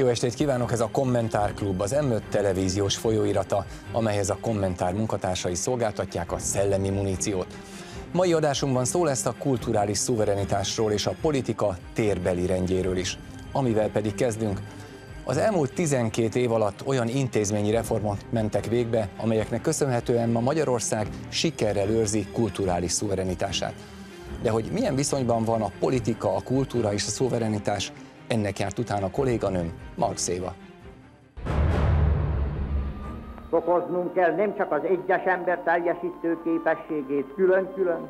Jó estét kívánok, ez a Kommentárklub, az M5 televíziós folyóirata, amelyhez a kommentár munkatársai szolgáltatják a szellemi muníciót. Mai adásunkban szó lesz a kulturális szuverenitásról és a politika térbeli rendjéről is. Amivel pedig kezdünk, az elmúlt 12 év alatt olyan intézményi reformot mentek végbe, amelyeknek köszönhetően ma Magyarország sikerrel őrzi kulturális szuverenitását. De hogy milyen viszonyban van a politika, a kultúra és a szuverenitás, ennek járt utána kolléganőm, Marx Fokoznunk kell nem csak az egyes ember teljesítő képességét külön-külön,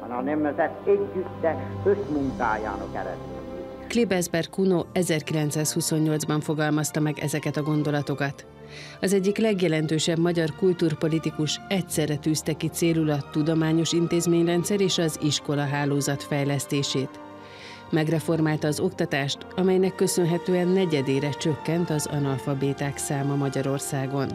hanem a nemzet együttes összmunkájának eredményét. Klebesber Kuno 1928-ban fogalmazta meg ezeket a gondolatokat. Az egyik legjelentősebb magyar kulturpolitikus egyszerre tűzte ki célul a tudományos intézményrendszer és az iskola hálózat fejlesztését. Megreformálta az oktatást, amelynek köszönhetően negyedére csökkent az analfabéták száma Magyarországon.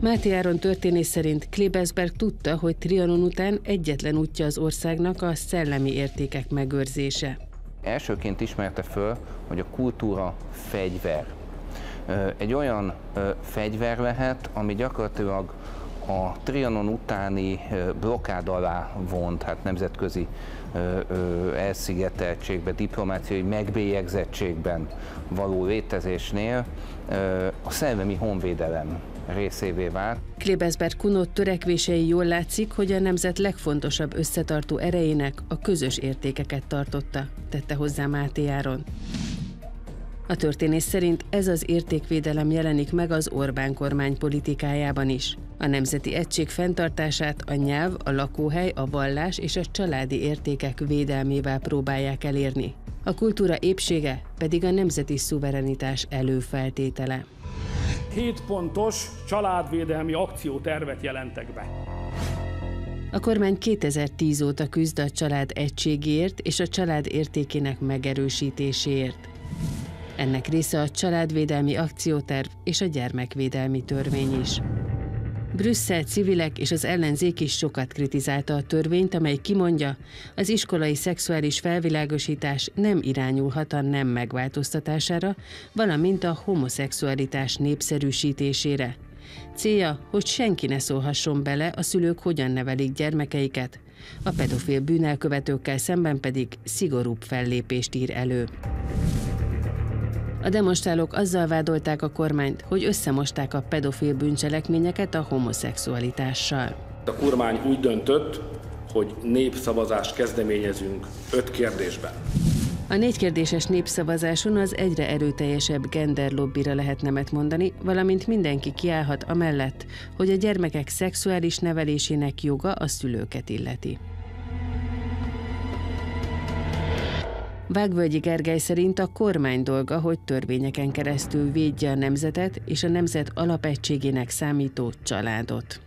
Máté Áron történés szerint Klebersberg tudta, hogy Trianon után egyetlen útja az országnak a szellemi értékek megőrzése. Elsőként ismerte föl, hogy a kultúra fegyver. Egy olyan fegyver lehet, ami gyakorlatilag a Trianon utáni blokád alá vont, hát nemzetközi elszigeteltségben, diplomáciai megbélyegzettségben való létezésnél a szellemi honvédelem részévé vált. Klebesbert Kunot törekvései jól látszik, hogy a nemzet legfontosabb összetartó erejének a közös értékeket tartotta, tette hozzá Máté Áron. A történés szerint ez az értékvédelem jelenik meg az Orbán kormány politikájában is. A nemzeti egység fenntartását a nyelv, a lakóhely, a vallás és a családi értékek védelmével próbálják elérni. A kultúra épsége pedig a nemzeti szuverenitás előfeltétele. 7 pontos családvédelmi akciótervet jelentek be. A kormány 2010 óta küzd a család egységért és a család értékének megerősítéséért. Ennek része a családvédelmi akcióterv és a gyermekvédelmi törvény is. Brüsszel civilek és az ellenzék is sokat kritizálta a törvényt, amely kimondja, az iskolai szexuális felvilágosítás nem irányulhat a nem megváltoztatására, valamint a homoszexualitás népszerűsítésére. Célja, hogy senki ne szólhasson bele, a szülők hogyan nevelik gyermekeiket, a pedofil bűnelkövetőkkel szemben pedig szigorúbb fellépést ír elő. A demonstrálók azzal vádolták a kormányt, hogy összemosták a pedofil bűncselekményeket a homoszexualitással. A kormány úgy döntött, hogy népszavazást kezdeményezünk öt kérdésben. A négy kérdéses népszavazáson az egyre erőteljesebb genderlobbira lehet nemet mondani, valamint mindenki kiállhat amellett, hogy a gyermekek szexuális nevelésének joga a szülőket illeti. Vágvölgyi Gergely szerint a kormány dolga, hogy törvényeken keresztül védje a nemzetet és a nemzet alapegységének számító családot.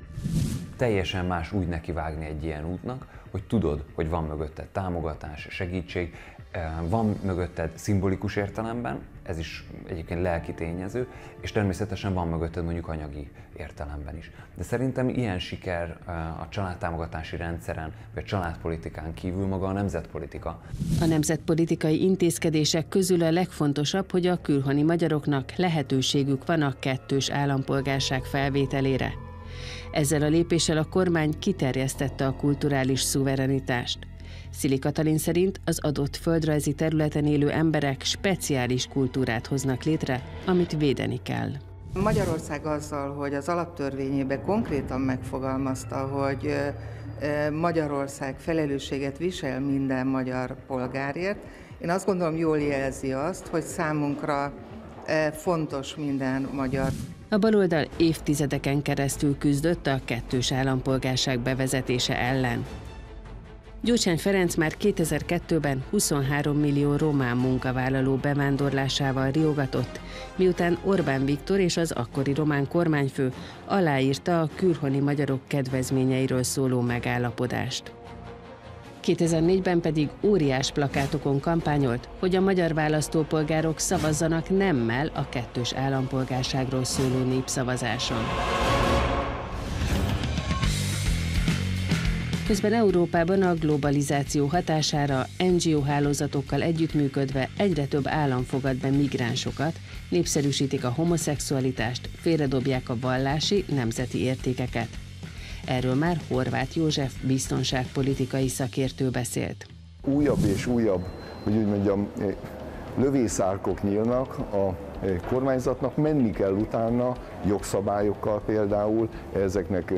Teljesen más úgy nekivágni egy ilyen útnak, hogy tudod, hogy van mögötted támogatás, segítség, eh, van mögötted szimbolikus értelemben ez is egyébként lelki tényező, és természetesen van mögötted mondjuk anyagi értelemben is. De szerintem ilyen siker eh, a családtámogatási rendszeren, vagy a családpolitikán kívül maga a nemzetpolitika. A nemzetpolitikai intézkedések közül a legfontosabb, hogy a külhoni magyaroknak lehetőségük van a kettős állampolgárság felvételére. Ezzel a lépéssel a kormány kiterjesztette a kulturális szuverenitást. Szili Katalin szerint az adott földrajzi területen élő emberek speciális kultúrát hoznak létre, amit védeni kell. Magyarország azzal, hogy az alaptörvényébe konkrétan megfogalmazta, hogy Magyarország felelősséget visel minden magyar polgárért, én azt gondolom jól jelzi azt, hogy számunkra fontos minden magyar. A baloldal évtizedeken keresztül küzdött a kettős állampolgárság bevezetése ellen. Gyurcsány Ferenc már 2002-ben 23 millió román munkavállaló bevándorlásával riogatott, miután Orbán Viktor és az akkori román kormányfő aláírta a külhoni magyarok kedvezményeiről szóló megállapodást. 2004-ben pedig óriás plakátokon kampányolt, hogy a magyar választópolgárok szavazzanak nemmel a kettős állampolgárságról szóló népszavazáson. Közben Európában a globalizáció hatására NGO hálózatokkal együttműködve egyre több állam fogad be migránsokat, népszerűsítik a homoszexualitást, félredobják a vallási, nemzeti értékeket. Erről már Horváth József biztonságpolitikai szakértő beszélt. Újabb és újabb, hogy úgy mondjam, lövészárkok nyílnak a kormányzatnak, menni kell utána jogszabályokkal például ezeknek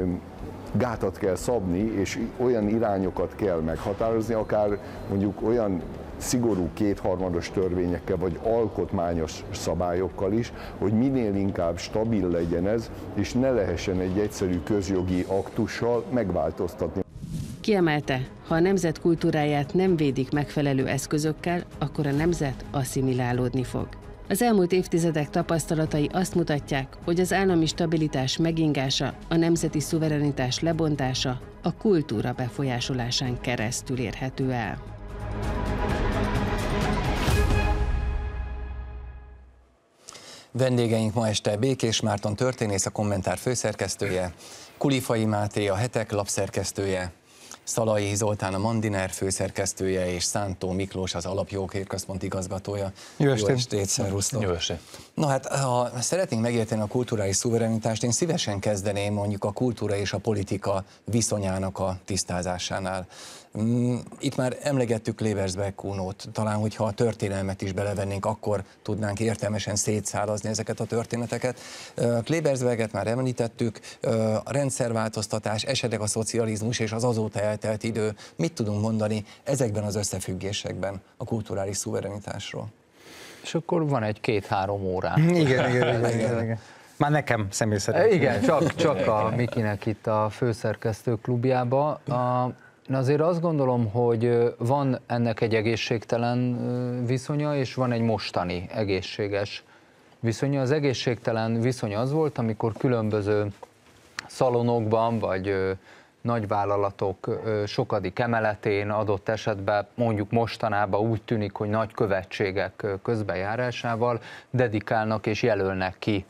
gátat kell szabni, és olyan irányokat kell meghatározni, akár mondjuk olyan szigorú kétharmados törvényekkel, vagy alkotmányos szabályokkal is, hogy minél inkább stabil legyen ez, és ne lehessen egy egyszerű közjogi aktussal megváltoztatni. Kiemelte, ha a nemzet kultúráját nem védik megfelelő eszközökkel, akkor a nemzet asszimilálódni fog. Az elmúlt évtizedek tapasztalatai azt mutatják, hogy az állami stabilitás megingása, a nemzeti szuverenitás lebontása a kultúra befolyásolásán keresztül érhető el. Vendégeink ma este Békés Márton történész, a kommentár főszerkesztője, Kulifai Máté, a hetek lapszerkesztője, Szalai Zoltán a Mandiner főszerkesztője és Szántó Miklós az Alapjókért igazgatója. Jó estét! Jó estét, szervusztok! Jó estét! Na hát, ha szeretnénk megérteni a kulturális szuverenitást, én szívesen kezdeném mondjuk a kultúra és a politika viszonyának a tisztázásánál. Mm, itt már emlegettük Leversbeck unót, talán hogyha a történelmet is belevennénk, akkor tudnánk értelmesen szétszálazni ezeket a történeteket. Klebersberget már említettük, a rendszerváltoztatás, esetleg a szocializmus és az azóta eltelt idő. Mit tudunk mondani ezekben az összefüggésekben a kulturális szuverenitásról? És akkor van egy két-három órá. Igen, igen, igen. igen, igen. Már nekem személy szerint. Igen, csak, csak a Mikinek itt a főszerkesztő klubjába. A, én azért azt gondolom, hogy van ennek egy egészségtelen viszonya, és van egy mostani egészséges viszonya. Az egészségtelen viszony az volt, amikor különböző szalonokban, vagy nagyvállalatok sokadik emeletén adott esetben mondjuk mostanában úgy tűnik, hogy nagy követségek közbejárásával dedikálnak és jelölnek ki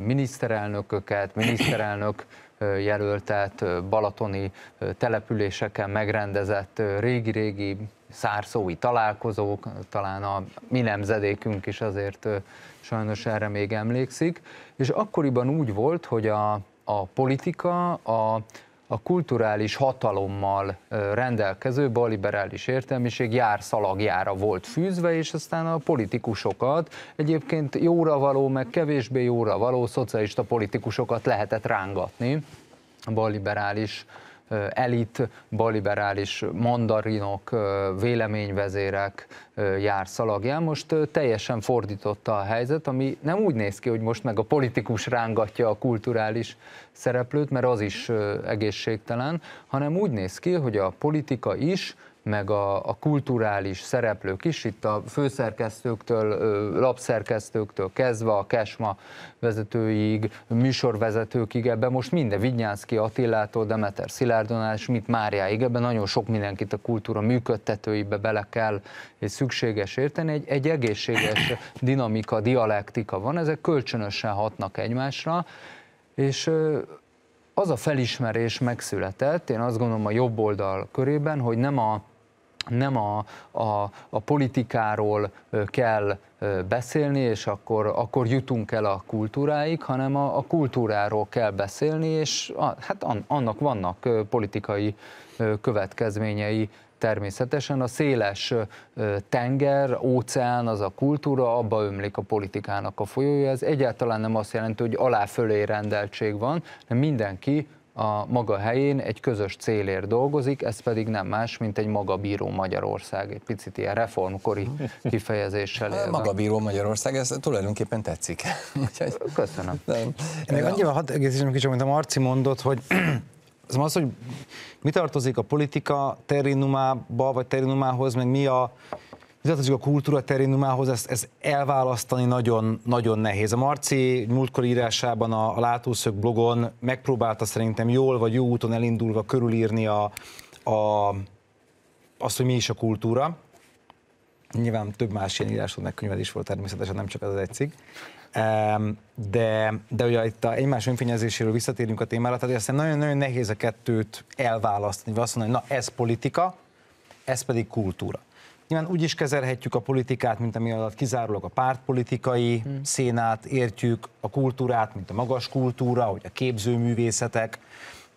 miniszterelnököket, miniszterelnök jelöltet, balatoni településeken megrendezett régi-régi szárszói találkozók, talán a mi nemzedékünk is azért sajnos erre még emlékszik, és akkoriban úgy volt, hogy a, a politika a a kulturális hatalommal rendelkező baliberális értelmiség jár szalagjára volt fűzve, és aztán a politikusokat, egyébként jóra való, meg kevésbé jóra való szocialista politikusokat lehetett rángatni a baliberális elit, baliberális mandarinok, véleményvezérek jár szalagján. Most teljesen fordította a helyzet, ami nem úgy néz ki, hogy most meg a politikus rángatja a kulturális szereplőt, mert az is egészségtelen, hanem úgy néz ki, hogy a politika is meg a, a kulturális szereplők is, itt a főszerkesztőktől, lapszerkesztőktől kezdve a Kesma vezetőig, műsorvezetőkig, ebben most minden, Vignyánszki Attilától, Demeter Szilárdonál, mit Máriáig, ebben nagyon sok mindenkit a kultúra működtetőibe bele kell és szükséges érteni, egy, egy egészséges dinamika, dialektika van, ezek kölcsönösen hatnak egymásra, és az a felismerés megszületett, én azt gondolom a jobb oldal körében, hogy nem a nem a, a, a politikáról kell beszélni, és akkor, akkor jutunk el a kultúráig, hanem a, a kultúráról kell beszélni, és a, hát annak vannak politikai következményei természetesen. A széles tenger, óceán, az a kultúra, abba ömlik a politikának a folyója. Ez egyáltalán nem azt jelenti, hogy alá-fölé rendeltség van, de mindenki a maga helyén egy közös célért dolgozik, ez pedig nem más, mint egy magabíró Magyarország, egy picit ilyen reformkori kifejezéssel élve. Magabíró Magyarország, ez tulajdonképpen tetszik. Köszönöm. Nem. Még annyira hat, hadd egészítsem kicsit, amit a Marci mondott, hogy az, az, hogy mi tartozik a politika terinumába, vagy terinumához, meg mi a tartozik a kultúra terénumához, ezt, ezt elválasztani nagyon, nagyon nehéz. A Marci múltkor írásában a, a Látószög blogon megpróbálta szerintem jól vagy jó úton elindulva körülírni a, a, azt, hogy mi is a kultúra. Nyilván több más ilyen írásod könyved is volt természetesen, nem csak ez az egy cikk. De, de ugye itt a egymás önfényezéséről visszatérünk a témára, tehát aztán nagyon-nagyon nehéz a kettőt elválasztani, vagy azt mondani, hogy na ez politika, ez pedig kultúra. Nyilván úgy is kezelhetjük a politikát, mint ami alatt kizárólag a pártpolitikai hmm. szénát értjük, a kultúrát, mint a magas kultúra, hogy a képzőművészetek,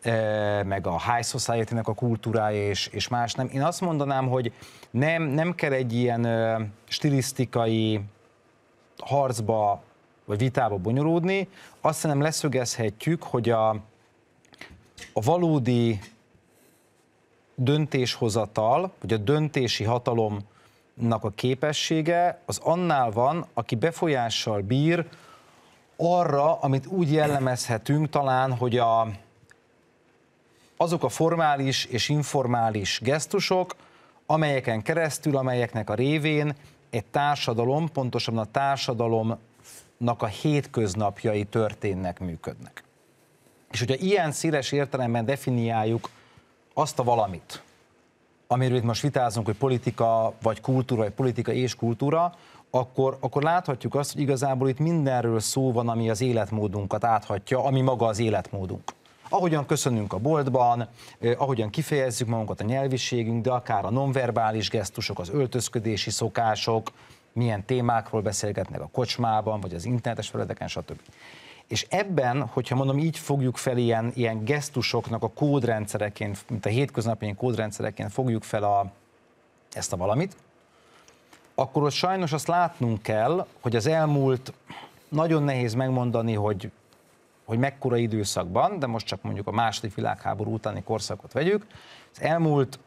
e, meg a high society a kultúrája és, és más nem. Én azt mondanám, hogy nem, nem kell egy ilyen stilisztikai harcba vagy vitába bonyolódni. Azt hiszem leszögezhetjük, hogy a, a valódi döntéshozatal, vagy a döntési hatalomnak a képessége, az annál van, aki befolyással bír arra, amit úgy jellemezhetünk talán, hogy a, azok a formális és informális gesztusok, amelyeken keresztül, amelyeknek a révén egy társadalom, pontosabban a társadalomnak a hétköznapjai történnek, működnek. És hogyha ilyen széles értelemben definiáljuk azt a valamit, amiről itt most vitázunk, hogy politika vagy kultúra, vagy politika és kultúra, akkor, akkor láthatjuk azt, hogy igazából itt mindenről szó van, ami az életmódunkat áthatja, ami maga az életmódunk. Ahogyan köszönünk a boltban, eh, ahogyan kifejezzük magunkat a nyelviségünk, de akár a nonverbális gesztusok, az öltözködési szokások, milyen témákról beszélgetnek a kocsmában, vagy az internetes felületeken, stb. És ebben, hogyha mondom, így fogjuk fel ilyen, ilyen gesztusoknak a kódrendszereként, mint a hétköznapi kódrendszereként fogjuk fel a, ezt a valamit, akkor ott sajnos azt látnunk kell, hogy az elmúlt, nagyon nehéz megmondani, hogy, hogy mekkora időszakban, de most csak mondjuk a második világháború utáni korszakot vegyük, az elmúlt,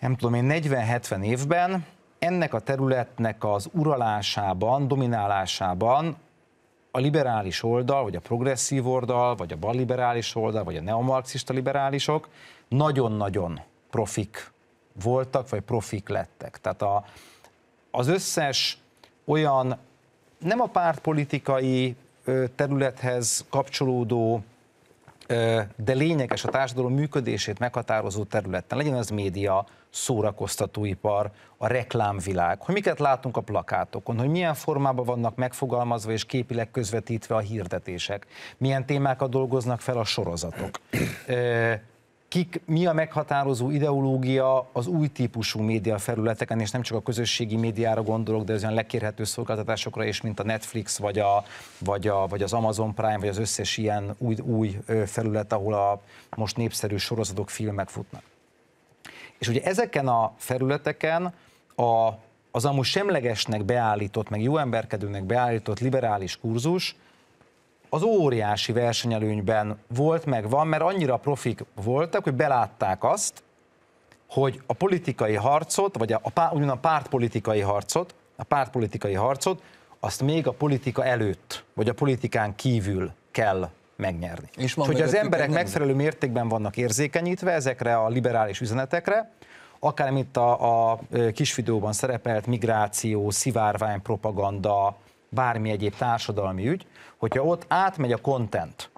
nem tudom én, 40-70 évben ennek a területnek az uralásában, dominálásában a liberális oldal, vagy a progresszív oldal, vagy a balliberális oldal, vagy a neomarxista liberálisok nagyon-nagyon profik voltak, vagy profik lettek. Tehát a, az összes olyan nem a pártpolitikai területhez kapcsolódó de lényeges a társadalom működését meghatározó területen, legyen az média, szórakoztatóipar, a reklámvilág, hogy miket látunk a plakátokon, hogy milyen formában vannak megfogalmazva és képileg közvetítve a hirdetések, milyen témákat dolgoznak fel a sorozatok kik, mi a meghatározó ideológia az új típusú média felületeken, és nem csak a közösségi médiára gondolok, de az olyan lekérhető szolgáltatásokra is, mint a Netflix, vagy, a, vagy, a, vagy az Amazon Prime, vagy az összes ilyen új, új felület, ahol a most népszerű sorozatok, filmek futnak. És ugye ezeken a felületeken a, az amúgy semlegesnek beállított, meg jó emberkedőnek beállított liberális kurzus, az óriási versenyelőnyben volt, meg van, mert annyira profik voltak, hogy belátták azt, hogy a politikai harcot, vagy a, a, a pártpolitikai harcot, a pártpolitikai harcot, azt még a politika előtt, vagy a politikán kívül kell megnyerni. És, és hogy az emberek nem megfelelő nem. mértékben vannak érzékenyítve ezekre a liberális üzenetekre, akár itt a, a kis videóban szerepelt migráció, szivárvány propaganda, bármi egyéb társadalmi ügy, hogyha ott átmegy a content,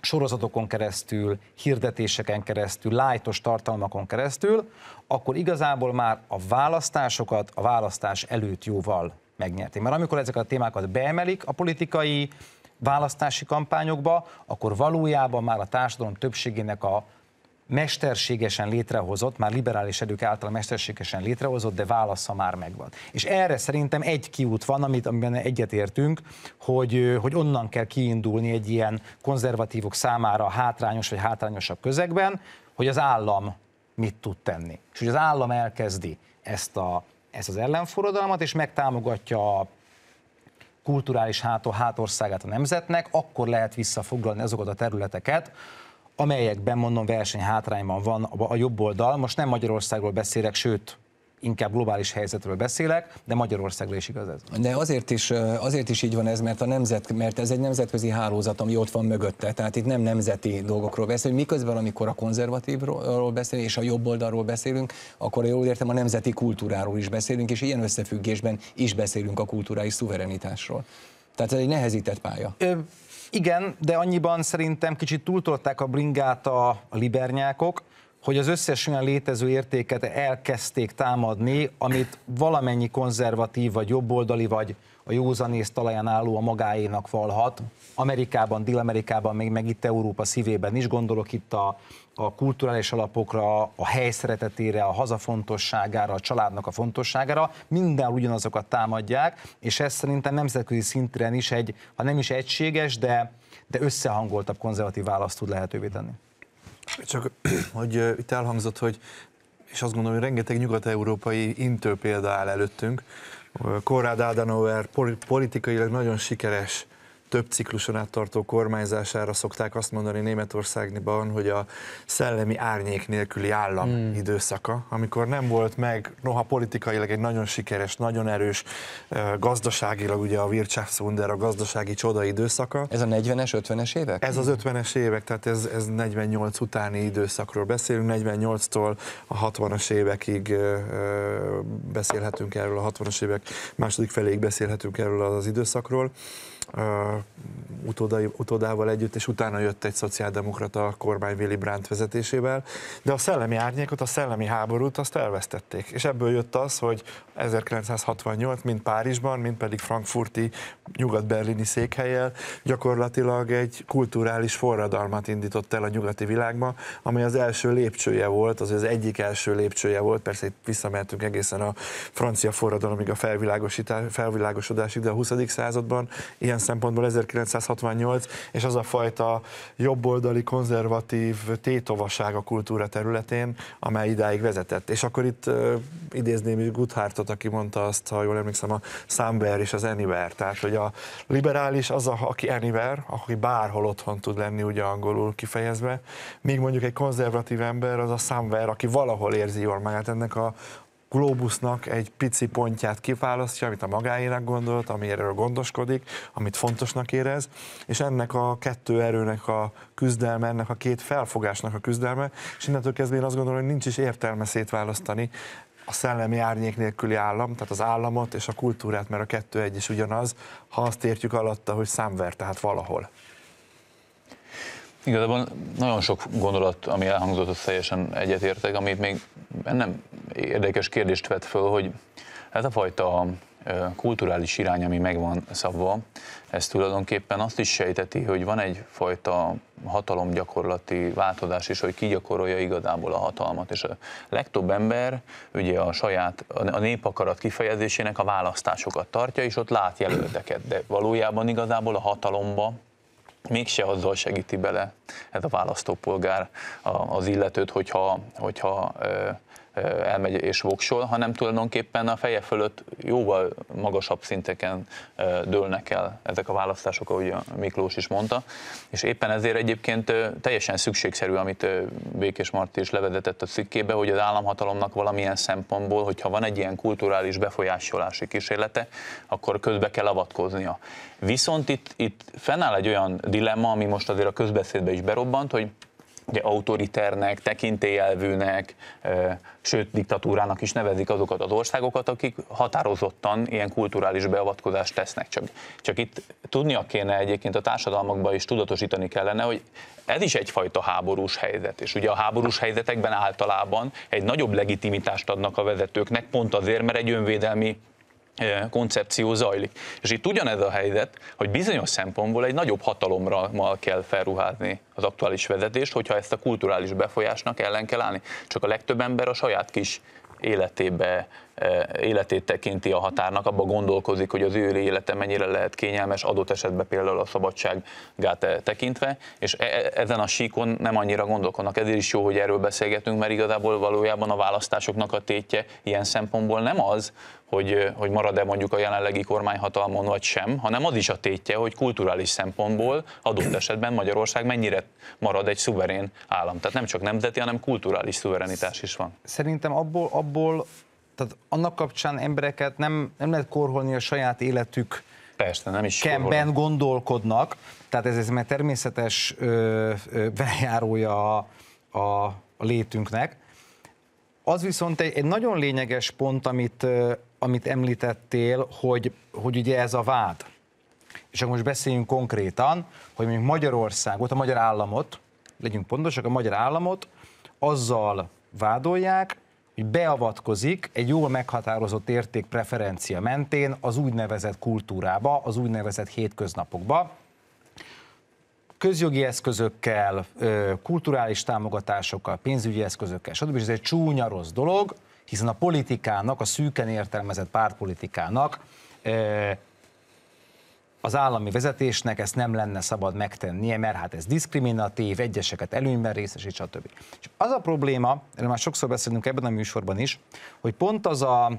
sorozatokon keresztül, hirdetéseken keresztül, lájtos tartalmakon keresztül, akkor igazából már a választásokat a választás előtt jóval megnyerték. Mert amikor ezeket a témákat beemelik a politikai választási kampányokba, akkor valójában már a társadalom többségének a mesterségesen létrehozott, már liberális erők által mesterségesen létrehozott, de válasza már megvan. És erre szerintem egy kiút van, amit, amiben egyetértünk, hogy, hogy onnan kell kiindulni egy ilyen konzervatívok számára hátrányos vagy hátrányosabb közegben, hogy az állam mit tud tenni. És hogy az állam elkezdi ezt, a, ezt az ellenforradalmat, és megtámogatja a kulturális hátor, hátországát a nemzetnek, akkor lehet visszafoglalni azokat a területeket, amelyekben mondom hátrányban van a, jobb oldal, most nem Magyarországról beszélek, sőt, inkább globális helyzetről beszélek, de Magyarországról is igaz ez. De azért is, azért is így van ez, mert, a nemzet, mert ez egy nemzetközi hálózat, ami ott van mögötte. Tehát itt nem nemzeti dolgokról beszélünk, miközben amikor a konzervatívról beszélünk és a jobb oldalról beszélünk, akkor jól értem a nemzeti kultúráról is beszélünk, és ilyen összefüggésben is beszélünk a kulturális szuverenitásról. Tehát ez egy nehezített pálya. Ö igen, de annyiban szerintem kicsit túltolták a bringát a libernyákok, hogy az összes olyan létező értéket elkezdték támadni, amit valamennyi konzervatív, vagy jobboldali, vagy a józanész talaján álló a magáénak valhat. Amerikában, Dél-Amerikában, még meg itt Európa szívében is, gondolok itt a, a kulturális alapokra, a helyszeretetére, a hazafontosságára, a családnak a fontosságára, minden ugyanazokat támadják, és ez szerintem nemzetközi szinten is egy, ha nem is egységes, de, de összehangoltabb konzervatív választ tud lehetővé tenni. Csak, hogy itt elhangzott, hogy és azt gondolom, hogy rengeteg nyugat-európai intő példa áll előttünk, Konrad Adenauer politikailag nagyon sikeres több cikluson át tartó kormányzására szokták azt mondani Németországban, hogy a szellemi árnyék nélküli állam hmm. időszaka, amikor nem volt meg, noha politikailag egy nagyon sikeres, nagyon erős, gazdaságilag ugye a Wirtschaftswunder, a gazdasági csoda időszaka. Ez a 40-es, 50-es évek? Ez az 50-es évek, tehát ez, ez 48 utáni időszakról beszélünk, 48-tól a 60-as évekig beszélhetünk erről, a 60-as évek második feléig beszélhetünk erről az időszakról utódai, utódával együtt, és utána jött egy szociáldemokrata kormány Willy Brandt vezetésével, de a szellemi árnyékot, a szellemi háborút azt elvesztették. És ebből jött az, hogy 1968, mind Párizsban, mind pedig frankfurti nyugat-berlini székhelyel gyakorlatilag egy kulturális forradalmat indított el a nyugati világba, ami az első lépcsője volt, az az egyik első lépcsője volt, persze itt visszamehetünk egészen a francia forradalomig, a felvilágosodásig, de a 20. században ilyen ilyen szempontból 1968, és az a fajta jobboldali, konzervatív tétovaság a kultúra területén, amely idáig vezetett. És akkor itt uh, idézném is Goodhartot, aki mondta azt, ha jól emlékszem, a Samber és az Anywhere, tehát hogy a liberális az, a, aki Anywhere, aki bárhol otthon tud lenni, ugye angolul kifejezve, míg mondjuk egy konzervatív ember az a Samber, aki valahol érzi jól magát ennek a, globusznak egy pici pontját kiválasztja, amit a magáinak gondolt, amiről gondoskodik, amit fontosnak érez, és ennek a kettő erőnek a küzdelme, ennek a két felfogásnak a küzdelme, és innentől kezdve én azt gondolom, hogy nincs is értelme szétválasztani a szellemi árnyék nélküli állam, tehát az államot és a kultúrát, mert a kettő egy is ugyanaz, ha azt értjük alatta, hogy számver, tehát valahol. Igazából nagyon sok gondolat, ami elhangzott, az teljesen egyetértek, amit még nem érdekes kérdést vett föl, hogy ez a fajta kulturális irány, ami megvan szabva, ez tulajdonképpen azt is sejteti, hogy van egyfajta hatalomgyakorlati változás is, hogy ki gyakorolja igazából a hatalmat. És a legtöbb ember ugye a saját, a népakarat kifejezésének a választásokat tartja, és ott lát jelölteket, de valójában igazából a hatalomba mégse azzal segíti bele ez a választópolgár az illetőt, hogyha, hogyha elmegy és voksol, hanem tulajdonképpen a feje fölött jóval magasabb szinteken dőlnek el ezek a választások, ahogy Miklós is mondta, és éppen ezért egyébként teljesen szükségszerű, amit Békés Marti is levezetett a cikkébe, hogy az államhatalomnak valamilyen szempontból, hogyha van egy ilyen kulturális befolyásolási kísérlete, akkor közbe kell avatkoznia. Viszont itt, itt fennáll egy olyan dilemma, ami most azért a közbeszédbe is berobbant, hogy ugye autoriternek, tekintélyelvűnek, sőt diktatúrának is nevezik azokat az országokat, akik határozottan ilyen kulturális beavatkozást tesznek. Csak, csak itt tudnia kéne egyébként a társadalmakban is tudatosítani kellene, hogy ez is egyfajta háborús helyzet, és ugye a háborús helyzetekben általában egy nagyobb legitimitást adnak a vezetőknek, pont azért, mert egy önvédelmi koncepció zajlik. És itt ugyanez a helyzet, hogy bizonyos szempontból egy nagyobb hatalomra ma kell felruházni az aktuális vezetést, hogyha ezt a kulturális befolyásnak ellen kell állni. Csak a legtöbb ember a saját kis életébe életét tekinti a határnak, abba gondolkozik, hogy az ő élete mennyire lehet kényelmes, adott esetben például a szabadságát tekintve, és e, e- ezen a síkon nem annyira gondolkodnak. Ezért is jó, hogy erről beszélgetünk, mert igazából valójában a választásoknak a tétje ilyen szempontból nem az, hogy, hogy marad-e mondjuk a jelenlegi kormányhatalmon vagy sem, hanem az is a tétje, hogy kulturális szempontból adott esetben Magyarország mennyire marad egy szuverén állam. Tehát nem csak nemzeti, hanem kulturális szuverenitás is van. Szerintem abból, abból tehát annak kapcsán embereket nem, nem lehet korholni a saját életük Persze, nem is kemben gondolkodnak, tehát ez, ez már természetes ö, ö, velejárója a, a, a létünknek. Az viszont egy, egy nagyon lényeges pont, amit, ö, amit említettél, hogy, hogy ugye ez a vád. És akkor most beszéljünk konkrétan, hogy mondjuk Magyarországot, a magyar államot, legyünk pontosak, a magyar államot azzal vádolják, hogy beavatkozik egy jól meghatározott érték preferencia mentén az úgynevezett kultúrába, az úgynevezett hétköznapokba, közjogi eszközökkel, kulturális támogatásokkal, pénzügyi eszközökkel, stb. Ez egy csúnya rossz dolog, hiszen a politikának, a szűken értelmezett pártpolitikának az állami vezetésnek ezt nem lenne szabad megtennie, mert hát ez diszkriminatív, egyeseket előnyben részesít, stb. És az a probléma, erről már sokszor beszélünk ebben a műsorban is, hogy pont az a,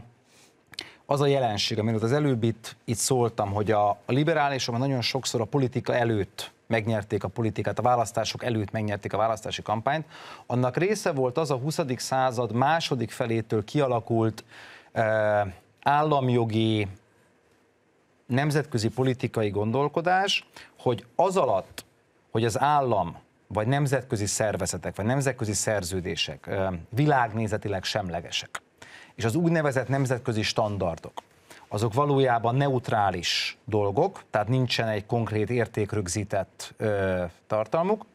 az a jelenség, amiről az előbb itt, itt szóltam, hogy a, a liberálisok nagyon sokszor a politika előtt megnyerték a politikát, a választások előtt megnyerték a választási kampányt, annak része volt az a 20. század második felétől kialakult eh, államjogi nemzetközi politikai gondolkodás, hogy az alatt, hogy az állam vagy nemzetközi szervezetek, vagy nemzetközi szerződések világnézetileg semlegesek, és az úgynevezett nemzetközi standardok, azok valójában neutrális dolgok, tehát nincsen egy konkrét értékrögzített ö, tartalmuk.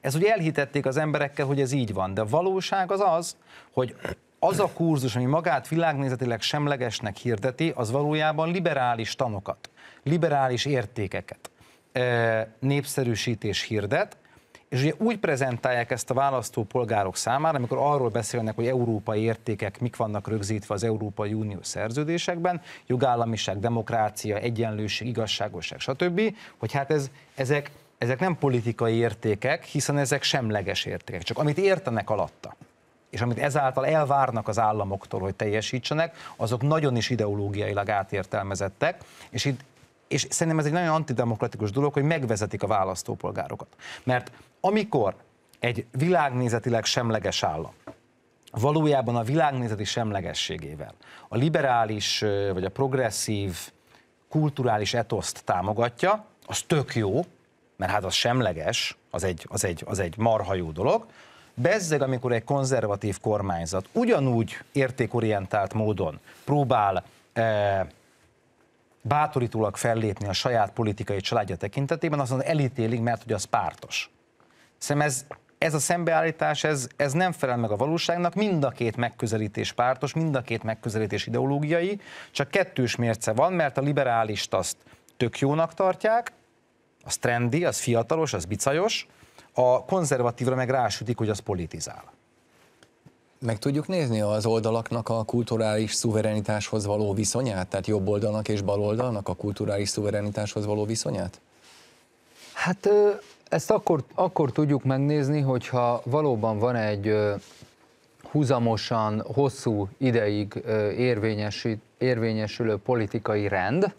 Ez ugye elhitették az emberekkel, hogy ez így van, de valóság az az, hogy az a kurzus, ami magát világnézetileg semlegesnek hirdeti, az valójában liberális tanokat, liberális értékeket e, népszerűsítés hirdet, és ugye úgy prezentálják ezt a választópolgárok számára, amikor arról beszélnek, hogy európai értékek mik vannak rögzítve az Európai Unió szerződésekben, jogállamiság, demokrácia, egyenlőség, igazságosság, stb., hogy hát ez, ezek, ezek nem politikai értékek, hiszen ezek semleges értékek, csak amit értenek alatta és amit ezáltal elvárnak az államoktól, hogy teljesítsenek, azok nagyon is ideológiailag átértelmezettek, és itt és szerintem ez egy nagyon antidemokratikus dolog, hogy megvezetik a választópolgárokat. Mert amikor egy világnézetileg semleges állam, valójában a világnézeti semlegességével, a liberális vagy a progresszív kulturális etoszt támogatja, az tök jó, mert hát az semleges, az egy, az egy, az egy marha jó dolog, Bezzeg, amikor egy konzervatív kormányzat ugyanúgy értékorientált módon próbál e, bátorítólag fellépni a saját politikai családja tekintetében, azon elítélik, mert hogy az pártos. Szerintem ez, ez a szembeállítás, ez, ez nem felel meg a valóságnak, mind a két megközelítés pártos, mind a két megközelítés ideológiai, csak kettős mérce van, mert a liberálist azt tök jónak tartják, az trendi, az fiatalos, az bicajos, a konzervatívra meg rásütik, hogy az politizál. Meg tudjuk nézni az oldalaknak a kulturális szuverenitáshoz való viszonyát? Tehát jobb oldalnak és bal oldalnak a kulturális szuverenitáshoz való viszonyát? Hát ezt akkor, akkor tudjuk megnézni, hogyha valóban van egy húzamosan, hosszú ideig érvényesülő politikai rend,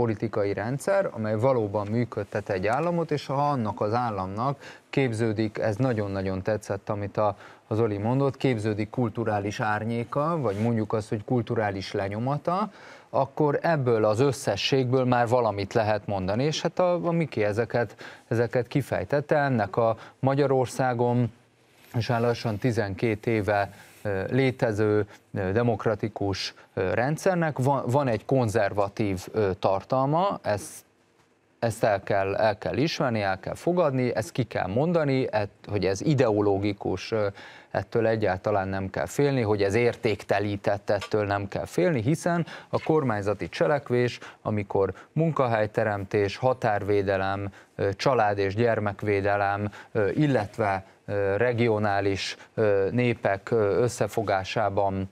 politikai rendszer, amely valóban működtet egy államot, és ha annak az államnak képződik, ez nagyon-nagyon tetszett, amit a, az Oli mondott, képződik kulturális árnyéka, vagy mondjuk azt, hogy kulturális lenyomata, akkor ebből az összességből már valamit lehet mondani, és hát a, a Miki ezeket, ezeket kifejtette, ennek a Magyarországon és lassan 12 éve létező demokratikus rendszernek van, van egy konzervatív tartalma, ezt ezt el kell, el kell ismerni, el kell fogadni, ezt ki kell mondani, hogy ez ideológikus, ettől egyáltalán nem kell félni, hogy ez értéktelített, ettől nem kell félni, hiszen a kormányzati cselekvés, amikor munkahelyteremtés, határvédelem, család és gyermekvédelem, illetve regionális népek összefogásában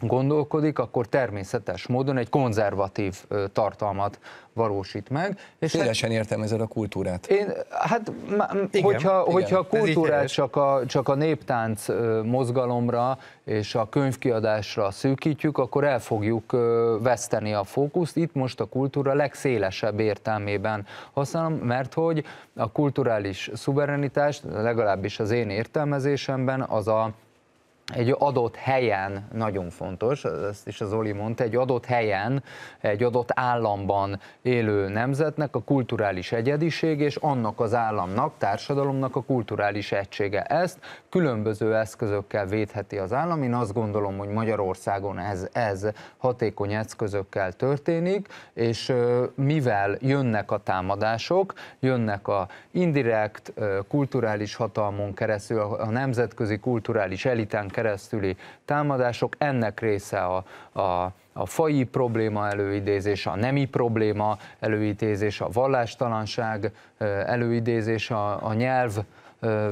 gondolkodik, akkor természetes módon egy konzervatív tartalmat valósít meg. És hát Szélesen értelmezed a kultúrát. Én, hát igen, hogyha, igen, hogyha a kultúrát csak a, csak a néptánc mozgalomra és a könyvkiadásra szűkítjük, akkor el fogjuk veszteni a fókuszt. Itt most a kultúra legszélesebb értelmében használom, mert hogy a kulturális szuverenitást, legalábbis az én értelmezésemben, az a egy adott helyen, nagyon fontos, ezt is az Oli mondta, egy adott helyen, egy adott államban élő nemzetnek a kulturális egyediség és annak az államnak, társadalomnak a kulturális egysége. Ezt különböző eszközökkel védheti az állam. Én azt gondolom, hogy Magyarországon ez, ez hatékony eszközökkel történik, és mivel jönnek a támadások, jönnek a indirekt kulturális hatalmon keresztül, a nemzetközi kulturális eliten keresztüli támadások, ennek része a, a a fai probléma előidézése, a nemi probléma előidézése, a vallástalanság előidézése, a, a nyelv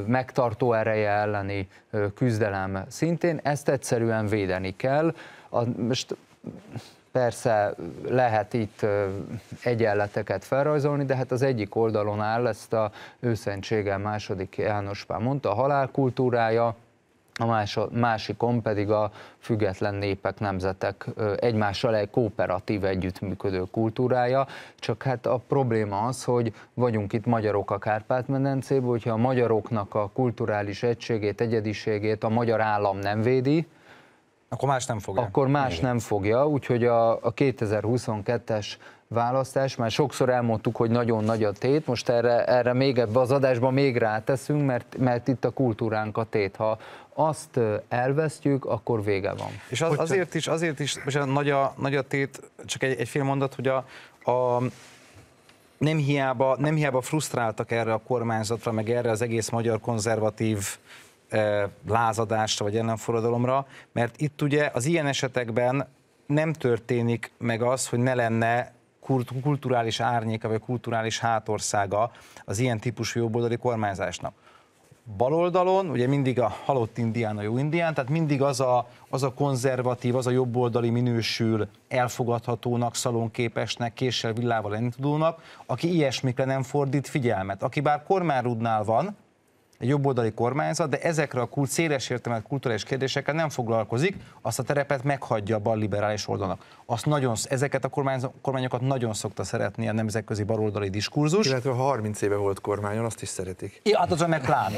megtartó ereje elleni küzdelem szintén. Ezt egyszerűen védeni kell. A, most persze lehet itt egyenleteket felrajzolni, de hát az egyik oldalon áll, ezt a őszentsége második János Pál mondta, a halálkultúrája, a másikon pedig a független népek, nemzetek egymással egy kooperatív együttműködő kultúrája, csak hát a probléma az, hogy vagyunk itt magyarok a Kárpát-medencében, hogyha a magyaroknak a kulturális egységét, egyediségét a magyar állam nem védi, akkor más nem fogja. Akkor más Igen. nem fogja, úgyhogy a, a 2022-es választás, már sokszor elmondtuk, hogy nagyon nagy a tét, most erre, erre még ebbe az adásba még ráteszünk, mert, mert itt a kultúránk a tét. Ha azt elvesztjük, akkor vége van. És az, azért is, azért is, most nagy a, nagy a tét, csak egy, egy fél mondat, hogy a, a nem hiába, nem hiába frusztráltak erre a kormányzatra, meg erre az egész magyar konzervatív lázadásra vagy ellenforradalomra, mert itt ugye az ilyen esetekben nem történik meg az, hogy ne lenne kulturális árnyéka vagy kulturális hátországa az ilyen típusú jobboldali kormányzásnak. Baloldalon, ugye mindig a halott indián a jó indián, tehát mindig az a, az a konzervatív, az a jobboldali minősül elfogadhatónak, szalonképesnek, késsel villával tudónak, aki ilyesmikre nem fordít figyelmet. Aki bár kormányrudnál van, egy jobboldali kormányzat, de ezekre a kult, széles értelmet kulturális kérdésekkel nem foglalkozik, azt a terepet meghagyja a liberális oldalnak. Azt nagyon, ezeket a kormányokat nagyon szokta szeretni a nemzetközi baloldali diskurzus. Illetve 30 éve volt kormányon, azt is szeretik. Ja, hát azon meg pláne.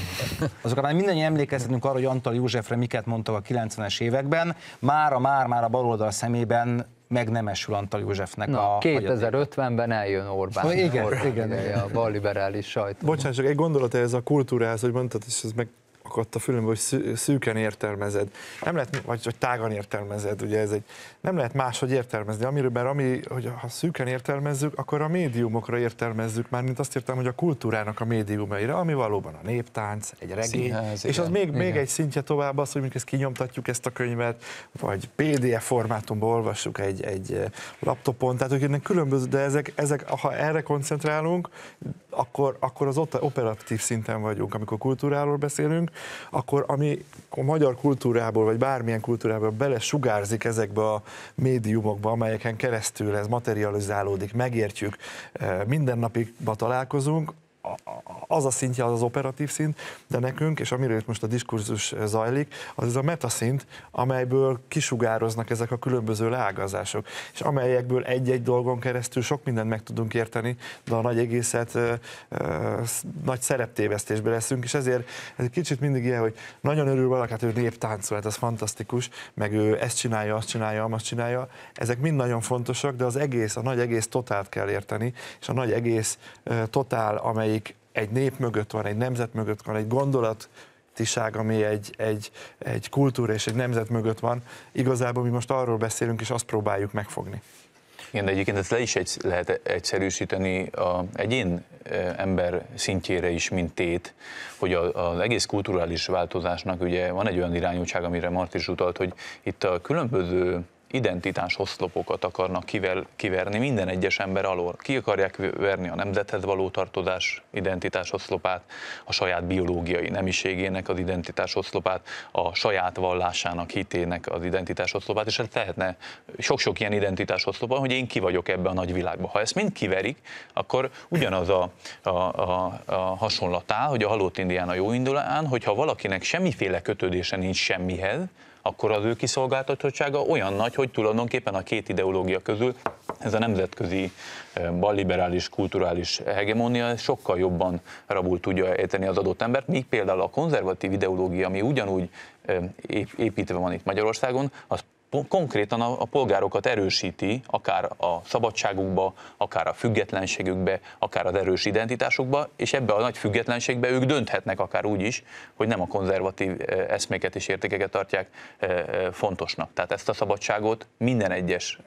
Azokat már mindannyian emlékezhetünk arra, hogy Antal Józsefre miket mondtak a 90-es években, már a már, már a baloldal szemében meg Nemesül Antal Józsefnek Na, a... 2050-ben eljön Orbán. Na, igen, Orbán igen, igen, igen, a balliberális sajtó. Bocsánat, csak egy gondolat ez a kultúrához, hogy mondtad, és ez meg akadt a fülünkbe, hogy szűken értelmezed. Nem lehet, vagy, vagy tágan értelmezed, ugye ez egy, nem lehet máshogy értelmezni, amiről, mert ami, hogy ha szűken értelmezzük, akkor a médiumokra értelmezzük már, mint azt értem, hogy a kultúrának a médiumaira, ami valóban a néptánc, egy regény, Színház, és igen. az még, igen. még egy szintje tovább az, hogy mondjuk ezt kinyomtatjuk ezt a könyvet, vagy PDF formátumban olvassuk egy, egy eh, laptopon, tehát hogy ennek különböző, de ezek, ezek, ha erre koncentrálunk, akkor, akkor az ott operatív szinten vagyunk, amikor kultúráról beszélünk, akkor ami a magyar kultúrából, vagy bármilyen kultúrából bele sugárzik ezekbe a médiumokba, amelyeken keresztül ez materializálódik, megértjük, eh, mindennapikba találkozunk, az a szintje az az operatív szint, de nekünk, és amiről itt most a diskurzus zajlik, az ez a metaszint, amelyből kisugároznak ezek a különböző leágazások, és amelyekből egy-egy dolgon keresztül sok mindent meg tudunk érteni, de a nagy egészet ö, ö, nagy szereptévesztésbe leszünk, és ezért ez egy kicsit mindig ilyen, hogy nagyon örül valaki, hát ő néptáncol, hát ez fantasztikus, meg ő ezt csinálja, azt csinálja, azt csinálja, ezek mind nagyon fontosak, de az egész, a nagy egész totált kell érteni, és a nagy egész totál, amely amelyik egy nép mögött van, egy nemzet mögött van, egy gondolat nemzetiság, ami egy, egy, egy kultúra és egy nemzet mögött van. Igazából mi most arról beszélünk, és azt próbáljuk megfogni. Igen, de egyébként ezt le is egy, lehet egyszerűsíteni a egyén ember szintjére is, mint tét, hogy az egész kulturális változásnak ugye van egy olyan irányultság, amire Mart is utalt, hogy itt a különböző identitás oszlopokat akarnak kivel, kiverni minden egyes ember alól. Ki akarják verni a nemzethez való tartozás identitás oszlopát, a saját biológiai nemiségének az identitás oszlopát, a saját vallásának, hitének az identitás oszlopát, és ez hát tehetne sok-sok ilyen identitás oszlopa, hogy én ki vagyok ebbe a nagy világba. Ha ezt mind kiverik, akkor ugyanaz a, a, a, a hasonlatá, hogy a halott indián a jó indulán, hogyha valakinek semmiféle kötődése nincs semmihez, akkor az ő kiszolgáltatottsága olyan nagy, hogy tulajdonképpen a két ideológia közül ez a nemzetközi balliberális, kulturális hegemónia sokkal jobban rabul tudja érteni az adott embert, míg például a konzervatív ideológia, ami ugyanúgy építve van itt Magyarországon, az konkrétan a, a polgárokat erősíti, akár a szabadságukba, akár a függetlenségükbe, akár az erős identitásukba, és ebbe a nagy függetlenségbe ők dönthetnek akár úgy is, hogy nem a konzervatív e, eszméket és értékeket tartják e, e, fontosnak. Tehát ezt a szabadságot minden egyes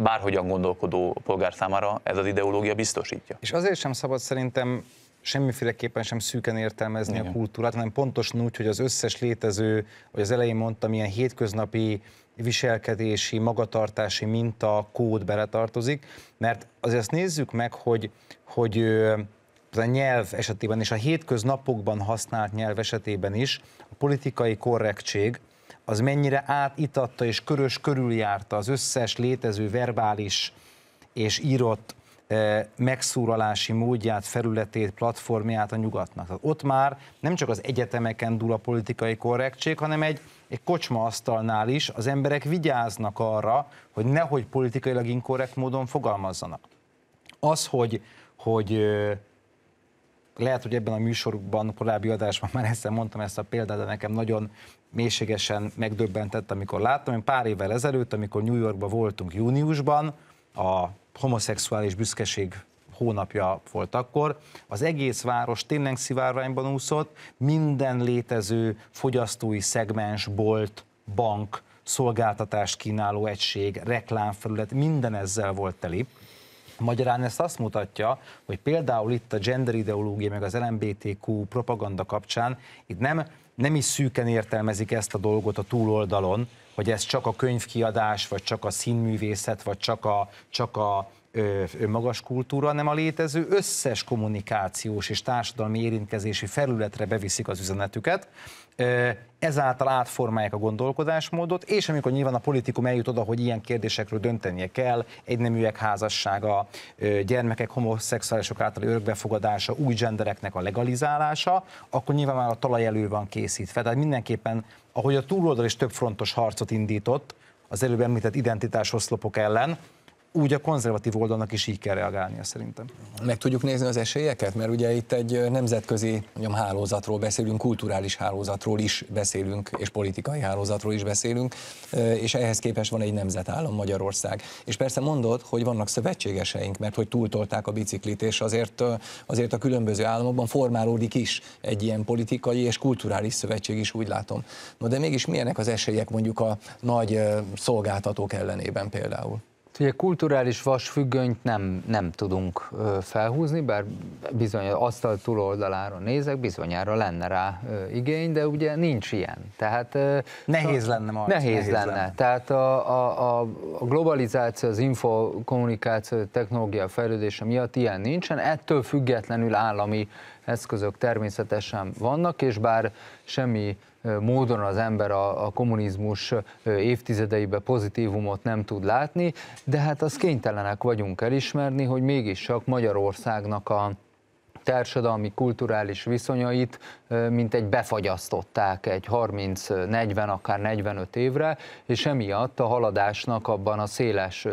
bárhogyan gondolkodó polgár számára ez az ideológia biztosítja. És azért sem szabad szerintem semmiféleképpen sem szűken értelmezni Igen. a kultúrát, hanem pontosan úgy, hogy az összes létező, vagy az elején mondtam, ilyen hétköznapi viselkedési, magatartási minta, kód beletartozik, mert azért azt nézzük meg, hogy, hogy a nyelv esetében és a hétköznapokban használt nyelv esetében is a politikai korrektség az mennyire átitatta és körös körüljárta az összes létező verbális és írott megszúralási módját, felületét, platformját a nyugatnak. Tehát ott már nem csak az egyetemeken dúl a politikai korrektség, hanem egy, egy kocsmaasztalnál is az emberek vigyáznak arra, hogy nehogy politikailag inkorrekt módon fogalmazzanak. Az, hogy, hogy lehet, hogy ebben a műsorban, korábbi adásban már ezt mondtam ezt a példát, de nekem nagyon mélységesen megdöbbentett, amikor láttam. Én pár évvel ezelőtt, amikor New Yorkban voltunk júniusban, a homoszexuális büszkeség hónapja volt akkor, az egész város tényleg szivárványban úszott, minden létező fogyasztói szegmens, bolt, bank, szolgáltatást kínáló egység, reklámfelület, minden ezzel volt teli. Magyarán ezt azt mutatja, hogy például itt a gender ideológia meg az LMBTQ propaganda kapcsán itt nem, nem is szűken értelmezik ezt a dolgot a túloldalon, hogy ez csak a könyvkiadás, vagy csak a színművészet, vagy csak a, csak a magas kultúra, hanem a létező összes kommunikációs és társadalmi érintkezési felületre beviszik az üzenetüket ezáltal átformálják a gondolkodásmódot, és amikor nyilván a politikum eljut oda, hogy ilyen kérdésekről döntenie kell, egy neműek házassága, gyermekek homoszexuálisok által örökbefogadása, új gendereknek a legalizálása, akkor nyilván már a talaj elő van készítve. Tehát mindenképpen, ahogy a túloldal is több frontos harcot indított, az előbb említett oszlopok ellen, úgy a konzervatív oldalnak is így kell reagálnia szerintem. Meg tudjuk nézni az esélyeket, mert ugye itt egy nemzetközi mondjam, hálózatról beszélünk, kulturális hálózatról is beszélünk, és politikai hálózatról is beszélünk, és ehhez képest van egy nemzetállam Magyarország. És persze mondod, hogy vannak szövetségeseink, mert hogy túltolták a biciklit, és azért, azért a különböző államokban formálódik is egy ilyen politikai és kulturális szövetség is, úgy látom. No, de mégis milyenek az esélyek mondjuk a nagy szolgáltatók ellenében például? Ugye kulturális vasfüggönyt nem, nem tudunk felhúzni, bár bizony az asztal túloldalára nézek, bizonyára lenne rá igény, de ugye nincs ilyen. Tehát, nehéz lenne majd. Nehéz, nehéz lenne. lenne. Tehát a, a, a globalizáció, az infokommunikáció, a technológia fejlődése miatt ilyen nincsen, ettől függetlenül állami eszközök természetesen vannak, és bár semmi módon az ember a, a kommunizmus évtizedeibe pozitívumot nem tud látni, de hát az kénytelenek vagyunk elismerni, hogy mégiscsak Magyarországnak a társadalmi, kulturális viszonyait mint egy befagyasztották egy 30-40, akár 45 évre, és emiatt a haladásnak abban a széles,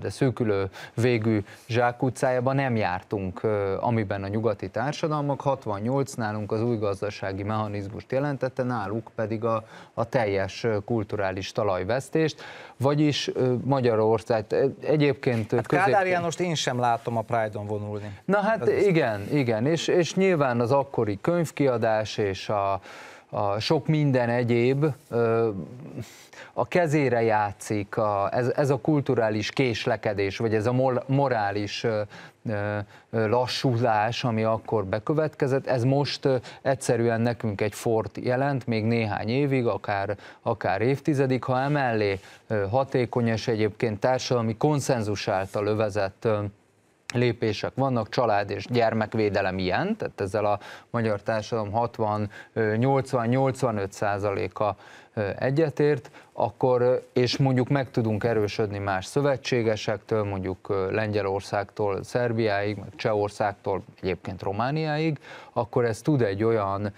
de szűkülő végű zsákutcájában nem jártunk, amiben a nyugati társadalmak 68 nálunk az új gazdasági mechanizmust jelentette, náluk pedig a, a teljes kulturális talajvesztést, vagyis Magyarország egyébként... Hát közép... Kádár Jánost én sem látom a Pride-on vonulni. Na hát Ez igen, igen, és, és nyilván az akkori könyvkiadás, előadás és a, a sok minden egyéb a kezére játszik a, ez, ez a kulturális késlekedés, vagy ez a morális lassulás, ami akkor bekövetkezett, ez most egyszerűen nekünk egy fort jelent, még néhány évig, akár, akár évtizedig, ha emellé hatékony és egyébként társadalmi konszenzus által övezett lépések vannak, család és gyermekvédelem ilyen, tehát ezzel a magyar társadalom 60-80-85 százaléka egyetért, akkor, és mondjuk meg tudunk erősödni más szövetségesektől, mondjuk Lengyelországtól, Szerbiáig, meg Csehországtól, egyébként Romániáig, akkor ez tud egy olyan